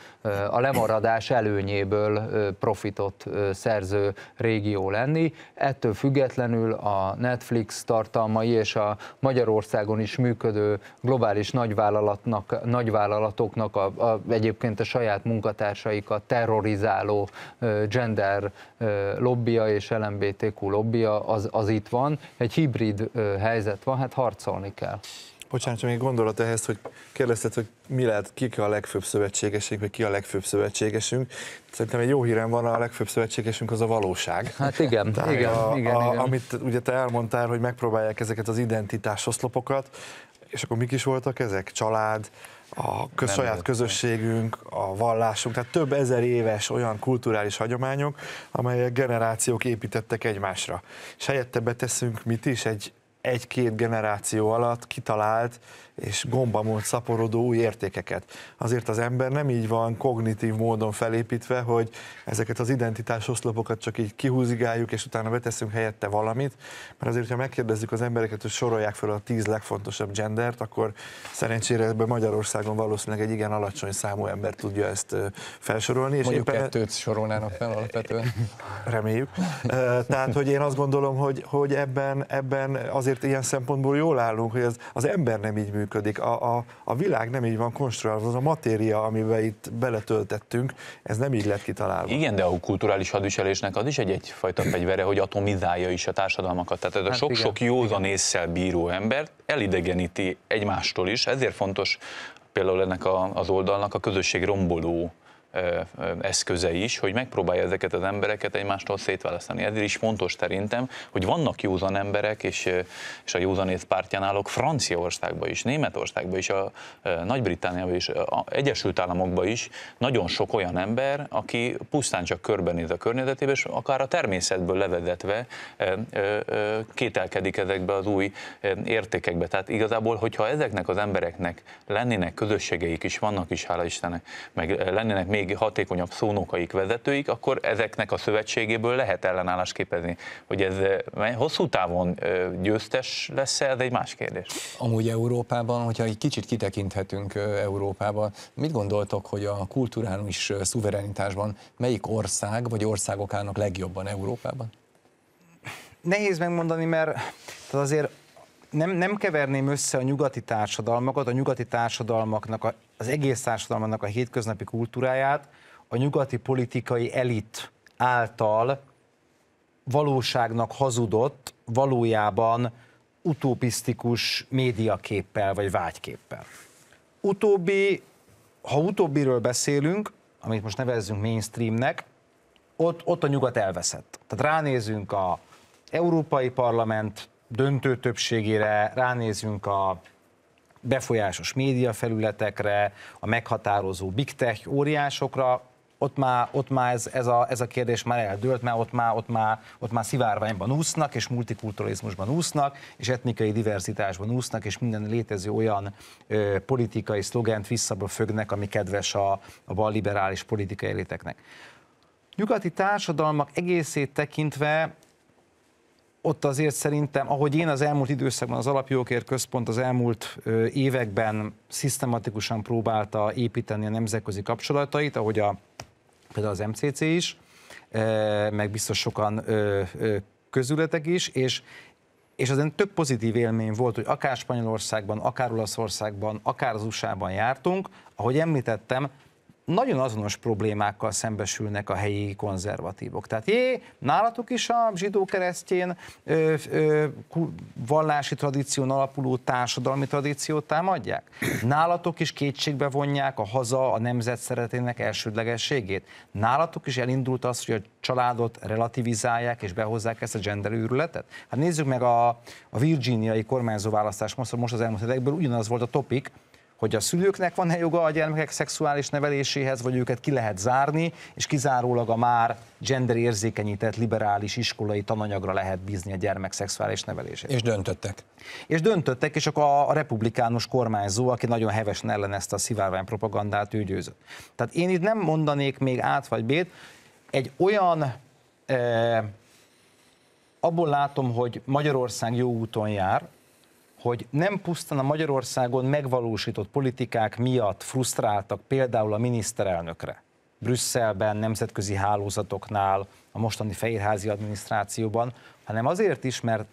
a lemaradás előnyéből profitot szerző régió lenni. Ettől függetlenül a Netflix tartalmai és a Magyarországon is működő globális nagyvállalatnak, nagyvállalatoknak a, a, egyébként a saját munkatársaikat terrorizáló gender gender lobbia és LMBTQ lobbia az, az itt van, egy hibrid helyzet van, hát harcolni kell. Bocsánat, csak még gondolat ehhez, hogy kérdezted, hogy mi lehet, kik a legfőbb szövetségesünk, vagy ki a legfőbb szövetségesünk. Szerintem egy jó hírem van, a legfőbb szövetségesünk az a valóság. Hát igen, Tehát igen, a, igen, a, igen. Amit ugye te elmondtál, hogy megpróbálják ezeket az identitásoszlopokat, és akkor mik is voltak ezek? Család, a köz, saját közösségünk, a vallásunk, tehát több ezer éves olyan kulturális hagyományok, amelyek generációk építettek egymásra. És helyette beteszünk mit is egy egy-két generáció alatt kitalált és gombamód szaporodó új értékeket. Azért az ember nem így van kognitív módon felépítve, hogy ezeket az identitás oszlopokat csak így kihúzigáljuk, és utána beteszünk helyette valamit, mert azért, ha megkérdezzük az embereket, hogy sorolják fel a tíz legfontosabb gendert, akkor szerencsére ebben Magyarországon valószínűleg egy igen alacsony számú ember tudja ezt felsorolni. És Mondjuk e- kettőt e... sorolnának fel alapvetően. Reméljük. Tehát, hogy én azt gondolom, hogy, hogy ebben, ebben azért ilyen szempontból jól állunk, hogy az, az ember nem így működik működik. A, a, a világ nem így van konstruálva, az a matéria, amiben itt beletöltettünk, ez nem így lett kitalálva. Igen, de a kulturális hadviselésnek az is egy egyfajta fegyvere, hogy atomizálja is a társadalmakat. Tehát ez a hát sok-sok józan észsel bíró embert elidegeníti egymástól is, ezért fontos például ennek a, az oldalnak a közösség romboló eszköze is, hogy megpróbálja ezeket az embereket egymástól szétválasztani. Ezért is fontos szerintem, hogy vannak józan emberek, és, és a józanész pártján állok Franciaországban is, Németországban is, a, Nagy-Britániában is, a Egyesült Államokban is nagyon sok olyan ember, aki pusztán csak körbenéz a környezetében, és akár a természetből levezetve kételkedik ezekbe az új értékekbe. Tehát igazából, hogyha ezeknek az embereknek lennének közösségeik is, vannak is, hála Istennek, meg lennének még még hatékonyabb szónokaik, vezetőik, akkor ezeknek a szövetségéből lehet ellenállás képezni. Hogy ez eh, hosszú távon eh, győztes lesz ez egy más kérdés. Amúgy Európában, hogyha egy kicsit kitekinthetünk eh, Európában, mit gondoltok, hogy a kulturális szuverenitásban melyik ország vagy országok állnak legjobban Európában? Nehéz megmondani, mert azért nem, nem keverném össze a nyugati társadalmakat, a nyugati társadalmaknak, a, az egész társadalmaknak a hétköznapi kultúráját a nyugati politikai elit által valóságnak hazudott, valójában utopisztikus médiaképpel vagy vágyképpel. Utóbbi, ha utóbbiről beszélünk, amit most nevezzünk mainstreamnek, ott, ott a nyugat elveszett. Tehát ránézünk a Európai Parlament döntő többségére, ránézünk a befolyásos médiafelületekre, a meghatározó big tech óriásokra, ott már, ott már ez, ez, a, ez a kérdés már eldőlt, mert ott már, ott már, ott már szivárványban úsznak, és multikulturalizmusban úsznak, és etnikai diverzitásban úsznak, és minden létező olyan ö, politikai szlogent fögnek, ami kedves a, a balliberális politikai eléteknek. Nyugati társadalmak egészét tekintve ott azért szerintem, ahogy én az elmúlt időszakban az alapjókért Központ az elmúlt években szisztematikusan próbálta építeni a nemzetközi kapcsolatait, ahogy a, például az MCC is, meg biztos sokan közületek is, és, és ezen több pozitív élmény volt, hogy akár Spanyolországban, akár Olaszországban, akár az USA-ban jártunk, ahogy említettem, nagyon azonos problémákkal szembesülnek a helyi konzervatívok. Tehát jé, nálatok is a zsidó-keresztjén ö, ö, vallási tradíción alapuló társadalmi tradíciót támadják? Nálatok is kétségbe vonják a haza, a nemzet szeretének elsődlegességét? Nálatok is elindult az, hogy a családot relativizálják és behozzák ezt a genderűrületet. Hát nézzük meg a, a virginiai kormányzó választás most, most az elmúlt hetekből ugyanaz volt a topik, hogy a szülőknek van-e joga a gyermekek szexuális neveléséhez, vagy őket ki lehet zárni, és kizárólag a már gender érzékenyített liberális iskolai tananyagra lehet bízni a gyermek szexuális nevelését. És döntöttek. És döntöttek, és akkor a, republikánus kormányzó, aki nagyon hevesen ellenezte a szivárvány propagandát, ő győzött. Tehát én itt nem mondanék még át vagy bét, egy olyan eh, abból látom, hogy Magyarország jó úton jár, hogy nem pusztán a Magyarországon megvalósított politikák miatt frusztráltak például a miniszterelnökre, Brüsszelben, nemzetközi hálózatoknál, a mostani fehérházi adminisztrációban, hanem azért is, mert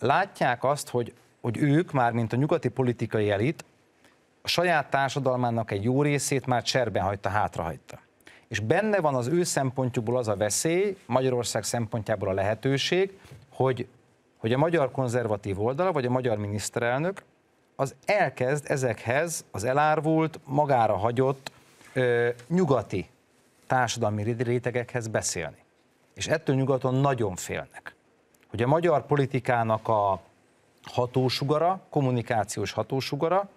látják azt, hogy, hogy ők, már mint a nyugati politikai elit, a saját társadalmának egy jó részét már cserben hagyta, hátrahagyta. És benne van az ő szempontjukból az a veszély, Magyarország szempontjából a lehetőség, hogy hogy a magyar konzervatív oldala, vagy a magyar miniszterelnök az elkezd ezekhez az elárvult, magára hagyott ö, nyugati társadalmi rétegekhez beszélni. És ettől nyugaton nagyon félnek, hogy a magyar politikának a hatósugara, kommunikációs hatósugara,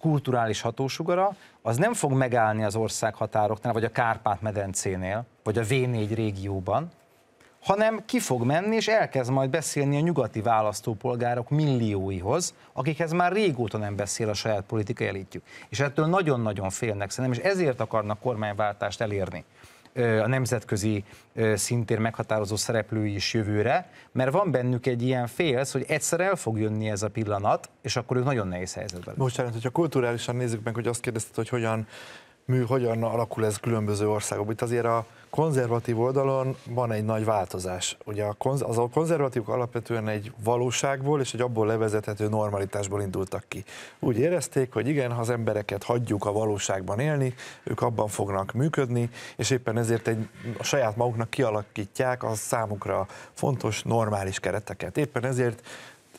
kulturális hatósugara, az nem fog megállni az ország határoknál, vagy a Kárpát-medencénél, vagy a V4 régióban, hanem ki fog menni, és elkezd majd beszélni a nyugati választópolgárok millióihoz, akikhez már régóta nem beszél a saját politikai elitjük. És ettől nagyon-nagyon félnek szerintem, és ezért akarnak kormányváltást elérni a nemzetközi szintér meghatározó szereplői is jövőre, mert van bennük egy ilyen félsz, hogy egyszer el fog jönni ez a pillanat, és akkor ők nagyon nehéz helyzetben. Bocsánat, hát, hogyha kulturálisan nézzük meg, hogy azt kérdezted, hogy hogyan mű hogyan alakul ez különböző országokban. Itt azért a konzervatív oldalon van egy nagy változás. Ugye a konz- az a konzervatívok alapvetően egy valóságból és egy abból levezethető normalitásból indultak ki. Úgy érezték, hogy igen, ha az embereket hagyjuk a valóságban élni, ők abban fognak működni, és éppen ezért egy, a saját maguknak kialakítják a számukra fontos normális kereteket. Éppen ezért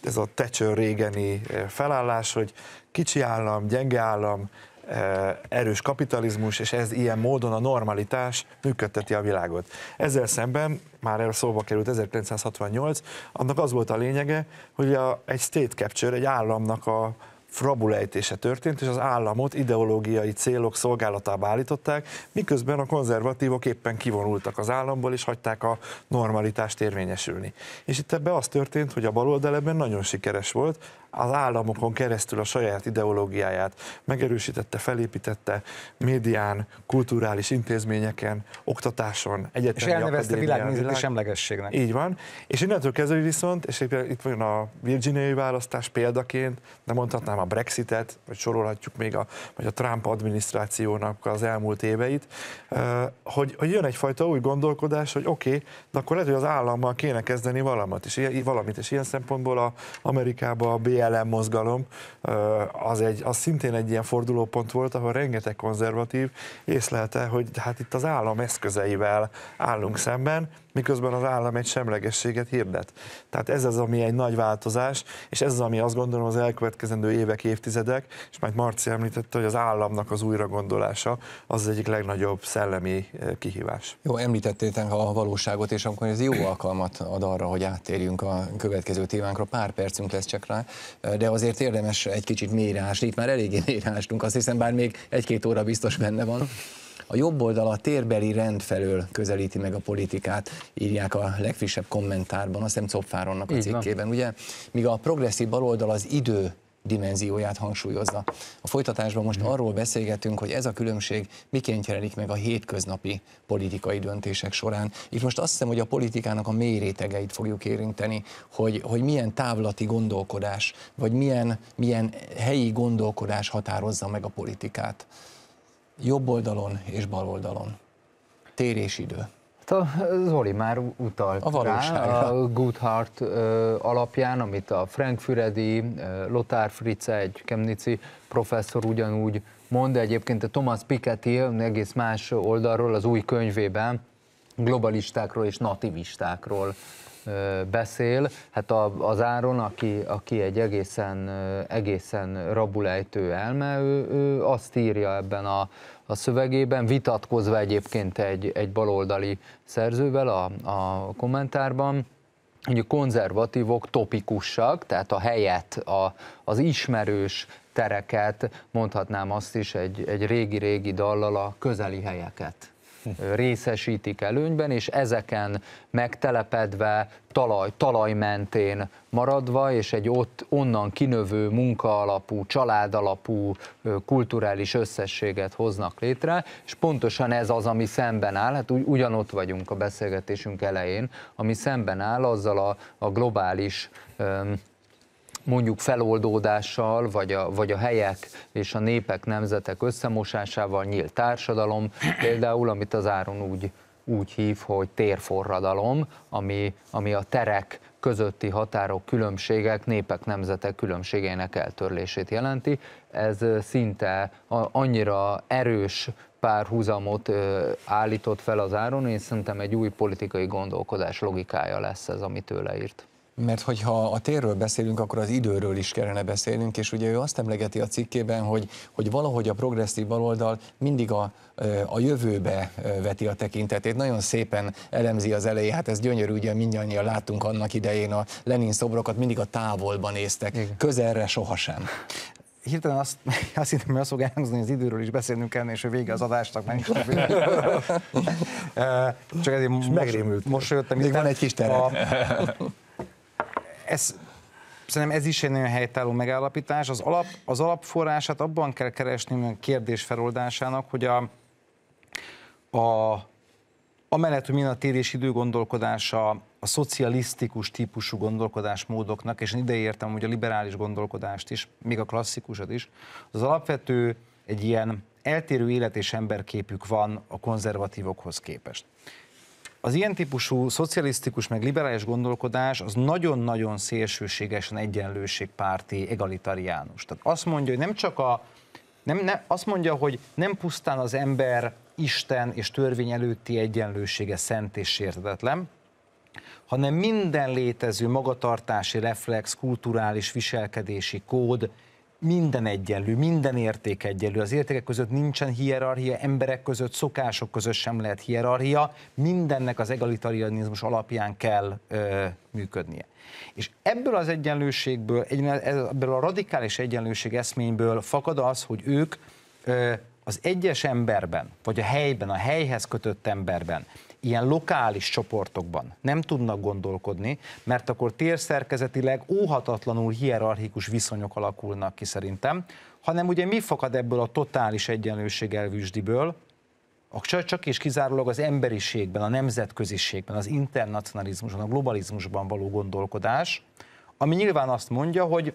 ez a Thatcher régeni eh, felállás, hogy kicsi állam, gyenge állam, Eh, erős kapitalizmus, és ez ilyen módon a normalitás működteti a világot. Ezzel szemben, már erre szóba került 1968, annak az volt a lényege, hogy a, egy state capture, egy államnak a frabulejtése történt, és az államot ideológiai célok szolgálatába állították, miközben a konzervatívok éppen kivonultak az államból, és hagyták a normalitást érvényesülni. És itt ebbe az történt, hogy a baloldal ebben nagyon sikeres volt, az államokon keresztül a saját ideológiáját megerősítette, felépítette médián, kulturális intézményeken, oktatáson, egyetemi És elnevezte világnézeti világ. semlegességnek. Így van. És innentől kezdve viszont, és itt van a virginiai választás példaként, de mondhatnám a Brexitet, vagy sorolhatjuk még a, vagy a Trump adminisztrációnak az elmúlt éveit, hogy, hogy jön egyfajta új gondolkodás, hogy oké, okay, de akkor lehet, hogy az állammal kéne kezdeni valamit, és, ilyen, valamit, és ilyen szempontból a Amerikában a B. BLM mozgalom, az, egy, az szintén egy ilyen fordulópont volt, ahol rengeteg konzervatív észlelte, hogy hát itt az állam eszközeivel állunk szemben, miközben az állam egy semlegességet hirdet. Tehát ez az, ami egy nagy változás, és ez az, ami azt gondolom az elkövetkezendő évek, évtizedek, és majd Marci említette, hogy az államnak az újragondolása az, az egyik legnagyobb szellemi kihívás. Jó, említettétek a valóságot, és akkor ez jó alkalmat ad arra, hogy áttérjünk a következő témánkra. Pár percünk lesz csak rá de azért érdemes egy kicsit mélyre ásni. Itt már eléggé mélyre ástunk, azt hiszem, bár még egy-két óra biztos benne van. A jobb oldal a térbeli rend felől közelíti meg a politikát, írják a legfrissebb kommentárban, azt hiszem Copfáronnak a cikkében, ugye? Míg a progresszív baloldal az idő dimenzióját hangsúlyozza. A folytatásban most mhm. arról beszélgetünk, hogy ez a különbség miként jelenik meg a hétköznapi politikai döntések során. Itt most azt hiszem, hogy a politikának a mély rétegeit fogjuk érinteni, hogy, hogy milyen távlati gondolkodás, vagy milyen, milyen helyi gondolkodás határozza meg a politikát. Jobb oldalon és bal oldalon. Térésidő. idő. Hát a Zoli már utalt a rá a Goodhart alapján, amit a Frank Füredi, Lothar Fritze, egy kemnici professzor ugyanúgy mond, de egyébként a Thomas Piketty egész más oldalról az új könyvében globalistákról és nativistákról beszél. Hát az Áron, aki, aki egy egészen, egészen rabulejtő elme, ő, ő azt írja ebben a, a szövegében, vitatkozva egyébként egy, egy baloldali szerzővel a, a kommentárban, hogy a konzervatívok topikusak, tehát a helyet, a, az ismerős tereket, mondhatnám azt is egy, egy régi-régi dallal a közeli helyeket részesítik előnyben, és ezeken megtelepedve talaj, talaj mentén maradva, és egy ott onnan kinövő munkaalapú, családalapú kulturális összességet hoznak létre, és pontosan ez az, ami szemben áll, hát ugyanott vagyunk a beszélgetésünk elején, ami szemben áll azzal a, a globális mondjuk feloldódással, vagy a, vagy a helyek és a népek, nemzetek összemosásával, nyílt társadalom, például, amit az áron úgy, úgy hív, hogy térforradalom, ami, ami a terek közötti határok, különbségek, népek, nemzetek különbségeinek eltörlését jelenti. Ez szinte annyira erős párhuzamot állított fel az áron, és szerintem egy új politikai gondolkodás logikája lesz ez, amit ő leírt. Mert hogyha a térről beszélünk, akkor az időről is kellene beszélnünk, és ugye ő azt emlegeti a cikkében, hogy, hogy valahogy a progresszív baloldal mindig a, a jövőbe veti a tekintetét. Nagyon szépen elemzi az elejét, hát ez gyönyörű, ugye mindannyian láttunk annak idején a Lenin szobrokat, mindig a távolban néztek, Igen. közelre sohasem hirtelen azt, azt hittem, hogy azt fog elhangzni, az időről is beszélnünk kell, és a vége az adásnak, meg. is Csak ezért most, megrémült. Most jöttem. Még van egy kis terem. ez szerintem ez is egy nagyon helytálló megállapítás. Az, alap, az alapforrását abban kell keresni a kérdés feloldásának, hogy a, a amellett, hogy a térés időgondolkodása a szocialisztikus típusú gondolkodásmódoknak, és én ide értem hogy a liberális gondolkodást is, még a klasszikusat is, az alapvető egy ilyen eltérő élet és emberképük van a konzervatívokhoz képest az ilyen típusú szocialisztikus meg liberális gondolkodás az nagyon-nagyon szélsőségesen egyenlőségpárti, egalitariánus. Tehát azt mondja, hogy nem csak a nem, nem, azt mondja, hogy nem pusztán az ember Isten és törvény előtti egyenlősége szent és sértetetlen, hanem minden létező magatartási reflex, kulturális viselkedési kód minden egyenlő, minden érték egyenlő. Az értékek között nincsen hierarchia, emberek között, szokások között sem lehet hierarchia, mindennek az egalitarianizmus alapján kell ö, működnie. És ebből az egyenlőségből, ebből a radikális egyenlőség eszményből fakad az, hogy ők ö, az egyes emberben, vagy a helyben, a helyhez kötött emberben, ilyen lokális csoportokban nem tudnak gondolkodni, mert akkor térszerkezetileg óhatatlanul hierarchikus viszonyok alakulnak ki szerintem, hanem ugye mi fakad ebből a totális egyenlőség elvűsdiből, csak és kizárólag az emberiségben, a nemzetköziségben, az internacionalizmusban, a globalizmusban való gondolkodás, ami nyilván azt mondja, hogy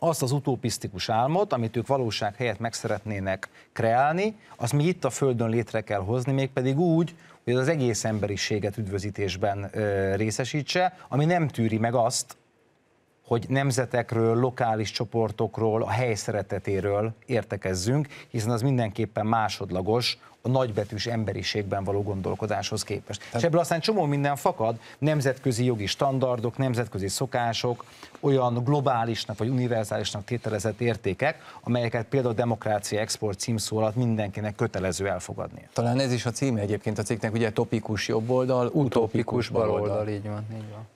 azt az utopisztikus álmot, amit ők valóság helyett meg szeretnének kreálni, azt mi itt a Földön létre kell hozni, mégpedig úgy, hogy az egész emberiséget üdvözítésben ö, részesítse, ami nem tűri meg azt, hogy nemzetekről, lokális csoportokról, a hely szeretetéről értekezzünk, hiszen az mindenképpen másodlagos a nagybetűs emberiségben való gondolkodáshoz képest. Tehát... És ebből aztán csomó minden fakad, nemzetközi jogi standardok, nemzetközi szokások, olyan globálisnak vagy univerzálisnak tételezett értékek, amelyeket például a demokrácia export címszó alatt mindenkinek kötelező elfogadni. Talán ez is a címe egyébként a cikknek, ugye topikus jobb oldal, utopikus baloldal. oldal Így van, így van.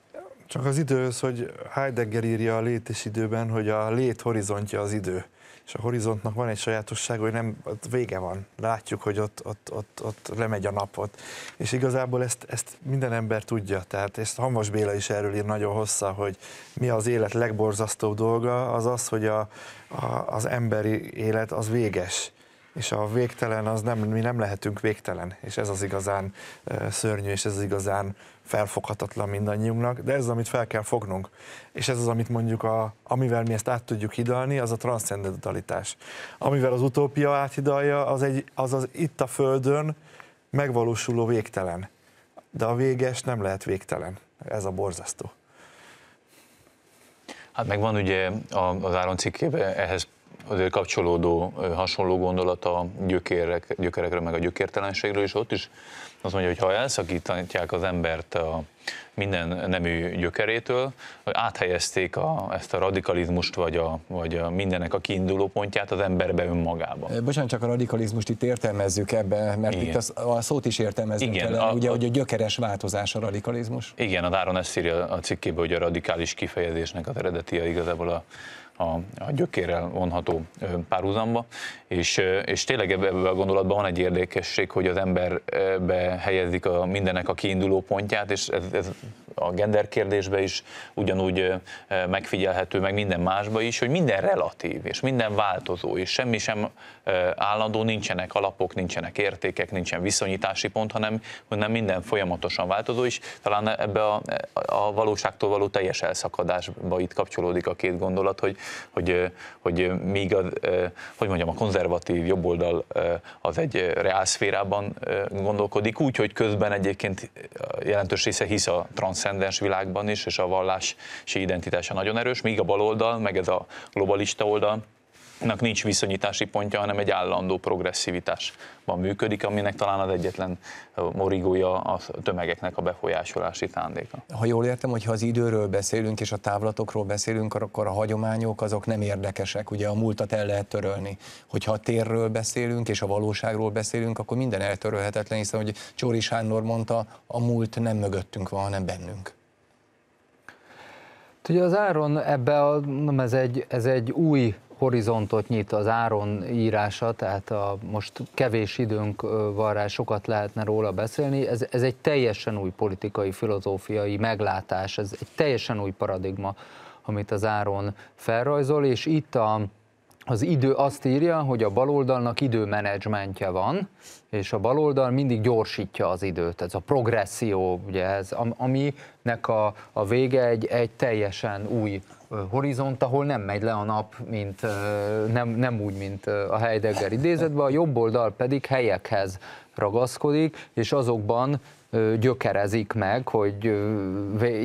Csak az idő az, hogy Heidegger írja a lét és időben, hogy a lét horizontja az idő és a horizontnak van egy sajátosság, hogy nem, ott vége van. Látjuk, hogy ott, ott, ott, ott lemegy a napot. És igazából ezt, ezt minden ember tudja. Tehát ezt Hamas Béla is erről ír nagyon hossza, hogy mi az élet legborzasztóbb dolga, az az, hogy a, a, az emberi élet az véges és a végtelen az nem, mi nem lehetünk végtelen, és ez az igazán szörnyű, és ez az igazán felfoghatatlan mindannyiunknak, de ez az, amit fel kell fognunk. És ez az, amit mondjuk, a, amivel mi ezt át tudjuk hidalni, az a transzcendentalitás. Amivel az utópia áthidalja, az, egy, az az itt a Földön megvalósuló végtelen. De a véges nem lehet végtelen. Ez a borzasztó. Hát meg van ugye az Áron cikkében ehhez azért kapcsolódó hasonló gondolat a gyökérek, gyökerekre, meg a gyökértelenségről, is ott is azt mondja, hogy ha elszakítják az embert a minden nemű gyökerétől, hogy áthelyezték a, ezt a radikalizmust, vagy, a, vagy a mindenek a kiinduló pontját az emberbe önmagába. Bocsánat, csak a radikalizmust itt értelmezzük ebbe, mert igen. itt az, a szót is értelmezzük igen, kellene, a, ugye, hogy a gyökeres változás a radikalizmus. Igen, a Dáron ezt írja a cikkéből, hogy a radikális kifejezésnek az eredetie igazából a a, a gyökérrel vonható párhuzamba, és, és tényleg ebben a gondolatban van egy érdekesség, hogy az emberbe helyezik a mindennek a kiinduló pontját, és ez, ez a gender kérdésbe is ugyanúgy megfigyelhető, meg minden másba is, hogy minden relatív, és minden változó, és semmi sem állandó, nincsenek alapok, nincsenek értékek, nincsen viszonyítási pont, hanem, hanem minden folyamatosan változó, és talán ebbe a, a valóságtól való teljes elszakadásba itt kapcsolódik a két gondolat, hogy, hogy, hogy míg a, hogy mondjam, a konzervatív jobboldal az egy reál gondolkodik, úgy, hogy közben egyébként jelentős része hisz a transzcendens világban is, és a vallási identitása nagyon erős, míg a baloldal, meg ez a globalista oldal, nak nincs viszonyítási pontja, hanem egy állandó progresszivitásban működik, aminek talán az egyetlen morigója a tömegeknek a befolyásolási tándéka. Ha jól értem, hogy ha az időről beszélünk és a távlatokról beszélünk, akkor a hagyományok azok nem érdekesek, ugye a múltat el lehet törölni. Hogyha a térről beszélünk és a valóságról beszélünk, akkor minden eltörölhetetlen, hiszen, hogy Csóri Sándor mondta, a múlt nem mögöttünk van, hanem bennünk. Ugye az Áron ebbe a, nem, ez, egy, ez egy új horizontot nyit az áron írása, tehát a, most kevés időnk van rá, sokat lehetne róla beszélni. Ez, ez egy teljesen új politikai, filozófiai meglátás, ez egy teljesen új paradigma, amit az áron felrajzol, és itt a, az idő azt írja, hogy a baloldalnak időmenedzsmentje van, és a baloldal mindig gyorsítja az időt, ez a progresszió, ugye ez, aminek a, a vége egy, egy teljesen új horizont, ahol nem megy le a nap, mint, nem, nem úgy, mint a Heidegger idézetben, a jobb oldal pedig helyekhez ragaszkodik, és azokban gyökerezik meg, hogy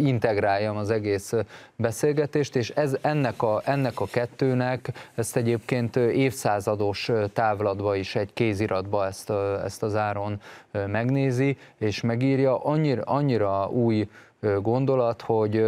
integráljam az egész beszélgetést, és ez, ennek, a, ennek a kettőnek, ezt egyébként évszázados távlatba is egy kéziratba ezt, ezt az áron megnézi, és megírja, annyira, annyira új gondolat, hogy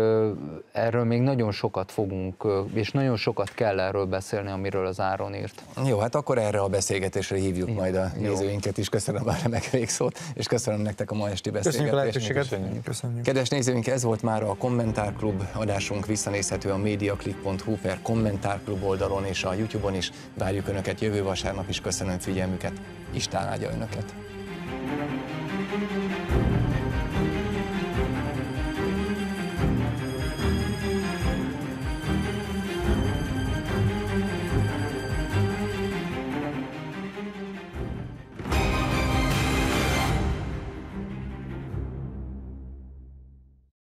erről még nagyon sokat fogunk, és nagyon sokat kell erről beszélni, amiről az Áron írt. Jó, hát akkor erre a beszélgetésre hívjuk Igen. majd a nézőinket is. Köszönöm a remek végszót, és köszönöm nektek a ma esti beszélgetést. Köszönjük a lehetőséget. Köszönjük. Kedves nézőink, ez volt már a Kommentárklub adásunk, visszanézhető a mediaclick.hu per Kommentárklub oldalon és a Youtube-on is. Várjuk Önöket jövő vasárnap is. Köszönöm figyelmüket. Isten áldja Önöket. thank you